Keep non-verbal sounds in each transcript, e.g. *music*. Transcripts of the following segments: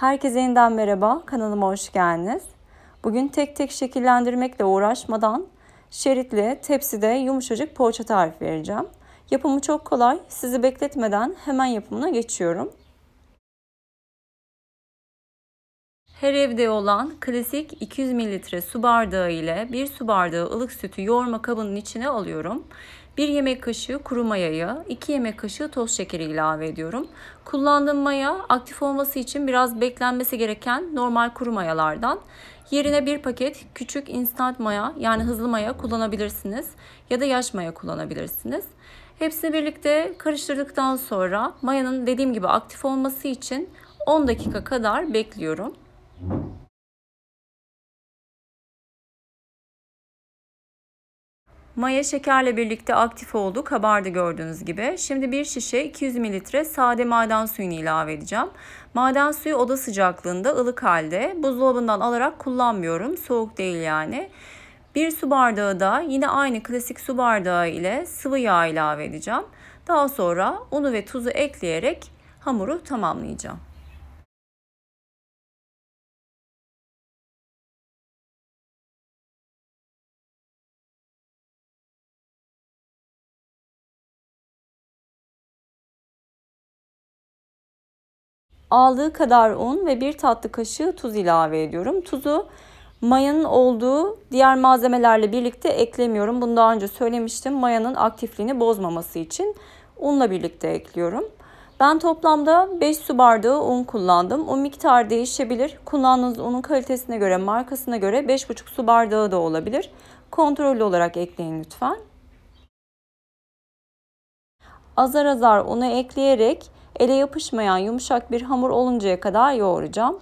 Herkese yeniden merhaba, kanalıma hoş geldiniz. Bugün tek tek şekillendirmekle uğraşmadan şeritli tepside yumuşacık poğaça tarifi vereceğim. Yapımı çok kolay, sizi bekletmeden hemen yapımına geçiyorum. Her evde olan klasik 200 ml su bardağı ile 1 su bardağı ılık sütü yoğurma kabının içine alıyorum. 1 yemek kaşığı kuru mayayı, 2 yemek kaşığı toz şekeri ilave ediyorum. Kullandığım maya aktif olması için biraz beklenmesi gereken normal kuru mayalardan. Yerine bir paket küçük instant maya yani hızlı maya kullanabilirsiniz ya da yaş maya kullanabilirsiniz. Hepsini birlikte karıştırdıktan sonra mayanın dediğim gibi aktif olması için 10 dakika kadar bekliyorum. Maya şekerle birlikte aktif oldu, kabardı gördüğünüz gibi. Şimdi bir şişe 200 mililitre sade maden suyunu ilave edeceğim. Maden suyu oda sıcaklığında ılık halde. Buzdolabından alarak kullanmıyorum. Soğuk değil yani. Bir su bardağı da yine aynı klasik su bardağı ile sıvı yağ ilave edeceğim. Daha sonra unu ve tuzu ekleyerek hamuru tamamlayacağım. aldığı kadar un ve bir tatlı kaşığı tuz ilave ediyorum. Tuzu mayanın olduğu diğer malzemelerle birlikte eklemiyorum. Bunu daha önce söylemiştim. Mayanın aktifliğini bozmaması için unla birlikte ekliyorum. Ben toplamda 5 su bardağı un kullandım. O miktar değişebilir. Kullandığınız unun kalitesine göre, markasına göre 5,5 su bardağı da olabilir. Kontrollü olarak ekleyin lütfen. Azar azar unu ekleyerek ele yapışmayan yumuşak bir hamur oluncaya kadar yoğuracağım.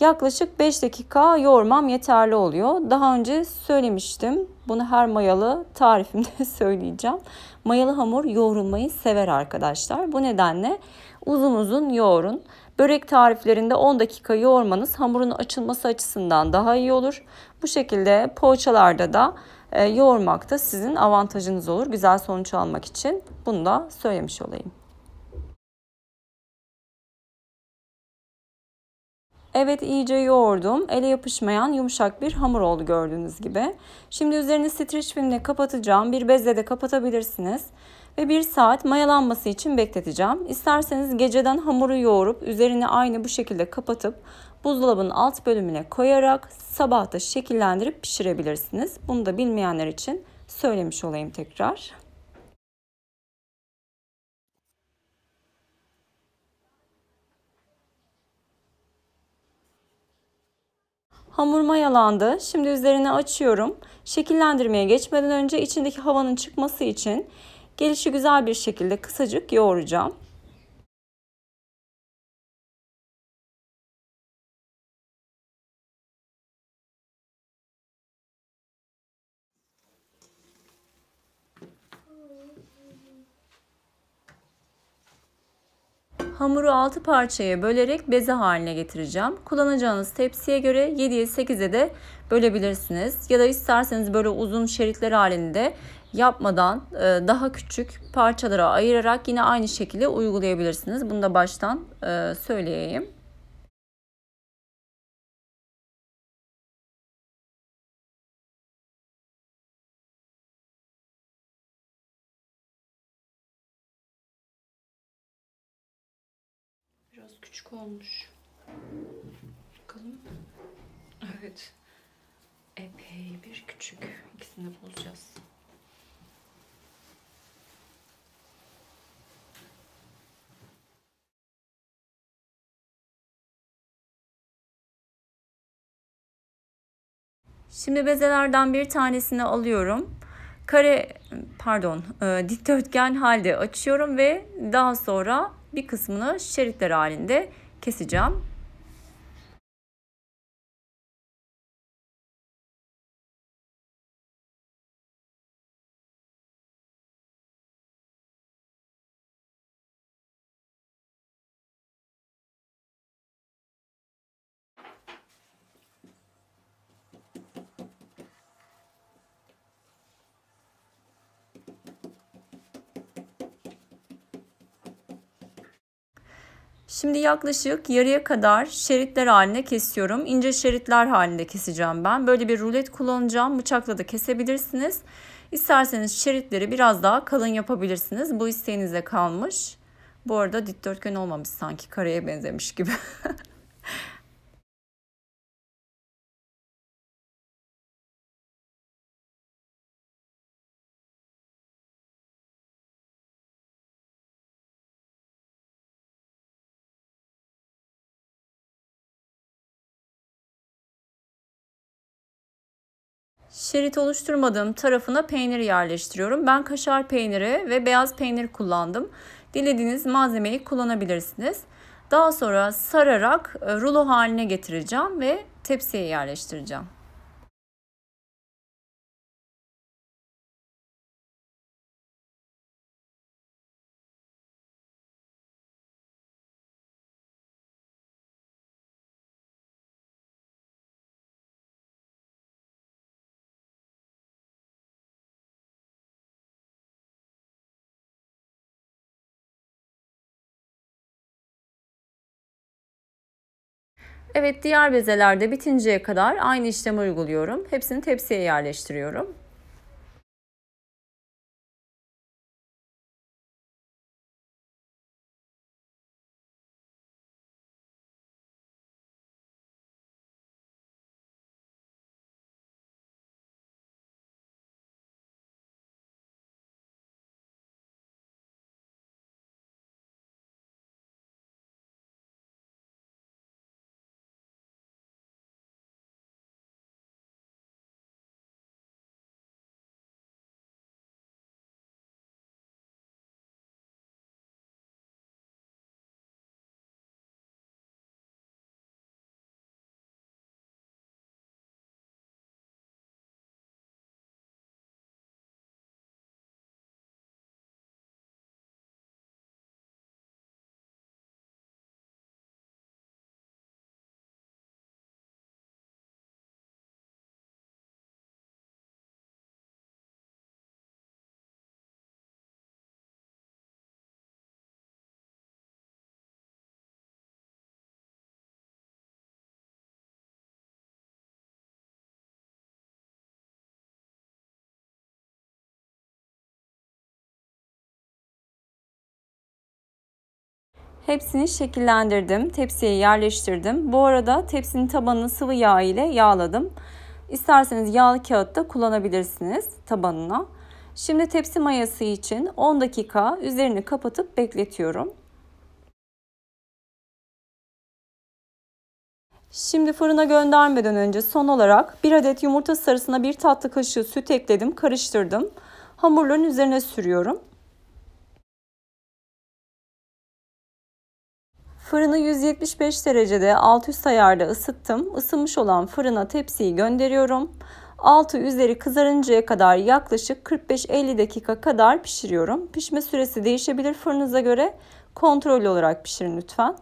Yaklaşık 5 dakika yoğurmam yeterli oluyor. Daha önce söylemiştim. Bunu her mayalı tarifimde *laughs* söyleyeceğim. Mayalı hamur yoğrulmayı sever arkadaşlar. Bu nedenle uzun uzun yoğurun. Börek tariflerinde 10 dakika yoğurmanız hamurun açılması açısından daha iyi olur. Bu şekilde poğaçalarda da e, yoğurmak da sizin avantajınız olur. Güzel sonuç almak için bunu da söylemiş olayım. Evet iyice yoğurdum. Ele yapışmayan yumuşak bir hamur oldu gördüğünüz gibi. Şimdi üzerini streç filmle kapatacağım. Bir bezle de kapatabilirsiniz. Ve bir saat mayalanması için bekleteceğim. İsterseniz geceden hamuru yoğurup üzerini aynı bu şekilde kapatıp buzdolabının alt bölümüne koyarak sabah da şekillendirip pişirebilirsiniz. Bunu da bilmeyenler için söylemiş olayım tekrar. Hamur mayalandı. Şimdi üzerine açıyorum. Şekillendirmeye geçmeden önce içindeki havanın çıkması için gelişi güzel bir şekilde kısacık yoğuracağım. hamuru 6 parçaya bölerek beze haline getireceğim. Kullanacağınız tepsiye göre 7'ye 8'e de bölebilirsiniz. Ya da isterseniz böyle uzun şeritler halinde yapmadan e, daha küçük parçalara ayırarak yine aynı şekilde uygulayabilirsiniz. Bunu da baştan e, söyleyeyim. küçük olmuş. Bakalım. Evet. Epey bir küçük. İkisini bulacağız. Şimdi bezelerden bir tanesini alıyorum. Kare pardon, e, dikdörtgen halde açıyorum ve daha sonra bir kısmını şeritler halinde keseceğim. Şimdi yaklaşık yarıya kadar şeritler haline kesiyorum. İnce şeritler halinde keseceğim ben. Böyle bir rulet kullanacağım. Bıçakla da kesebilirsiniz. İsterseniz şeritleri biraz daha kalın yapabilirsiniz. Bu isteğinize kalmış. Bu arada dikdörtgen olmamış sanki kareye benzemiş gibi. *laughs* şerit oluşturmadığım tarafına peynir yerleştiriyorum. Ben kaşar peyniri ve beyaz peynir kullandım. Dilediğiniz malzemeyi kullanabilirsiniz. Daha sonra sararak e, rulo haline getireceğim ve tepsiye yerleştireceğim. Evet diğer bezelerde bitinceye kadar aynı işlemi uyguluyorum. Hepsini tepsiye yerleştiriyorum. Hepsini şekillendirdim. Tepsiye yerleştirdim. Bu arada tepsinin tabanını sıvı yağ ile yağladım. İsterseniz yağlı kağıt da kullanabilirsiniz tabanına. Şimdi tepsi mayası için 10 dakika üzerini kapatıp bekletiyorum. Şimdi fırına göndermeden önce son olarak 1 adet yumurta sarısına 1 tatlı kaşığı süt ekledim, karıştırdım. Hamurların üzerine sürüyorum. Fırını 175 derecede alt üst ayarda ısıttım. Isınmış olan fırına tepsiyi gönderiyorum. Altı üzeri kızarıncaya kadar yaklaşık 45-50 dakika kadar pişiriyorum. Pişme süresi değişebilir fırınıza göre. Kontrollü olarak pişirin lütfen.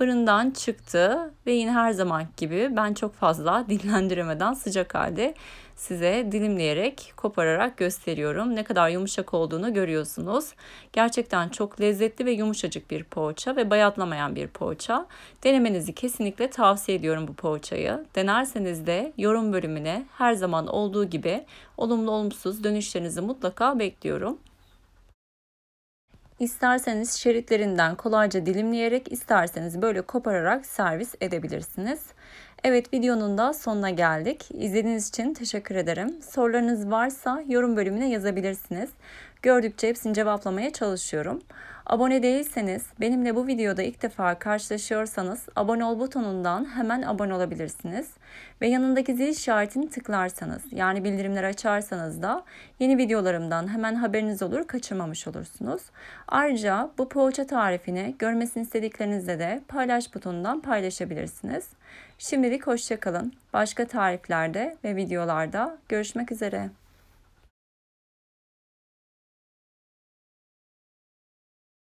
fırından çıktı ve yine her zaman gibi ben çok fazla *laughs* dinlendiremeden sıcak halde size dilimleyerek kopararak gösteriyorum. Ne kadar yumuşak olduğunu görüyorsunuz. Gerçekten çok lezzetli ve yumuşacık bir poğaça ve bayatlamayan bir poğaça. Denemenizi kesinlikle tavsiye ediyorum bu poğaçayı. Denerseniz de yorum bölümüne her zaman olduğu gibi olumlu olumsuz dönüşlerinizi mutlaka bekliyorum. İsterseniz şeritlerinden kolayca dilimleyerek, isterseniz böyle kopararak servis edebilirsiniz. Evet videonun da sonuna geldik. İzlediğiniz için teşekkür ederim. Sorularınız varsa yorum bölümüne yazabilirsiniz. Gördükçe hepsini cevaplamaya çalışıyorum. Abone değilseniz, benimle bu videoda ilk defa karşılaşıyorsanız abone ol butonundan hemen abone olabilirsiniz. Ve yanındaki zil işaretini tıklarsanız yani bildirimleri açarsanız da yeni videolarımdan hemen haberiniz olur, kaçırmamış olursunuz. Ayrıca bu poğaça tarifini görmesini istediklerinizde de paylaş butonundan paylaşabilirsiniz. Şimdilik hoşçakalın. Başka tariflerde ve videolarda görüşmek üzere.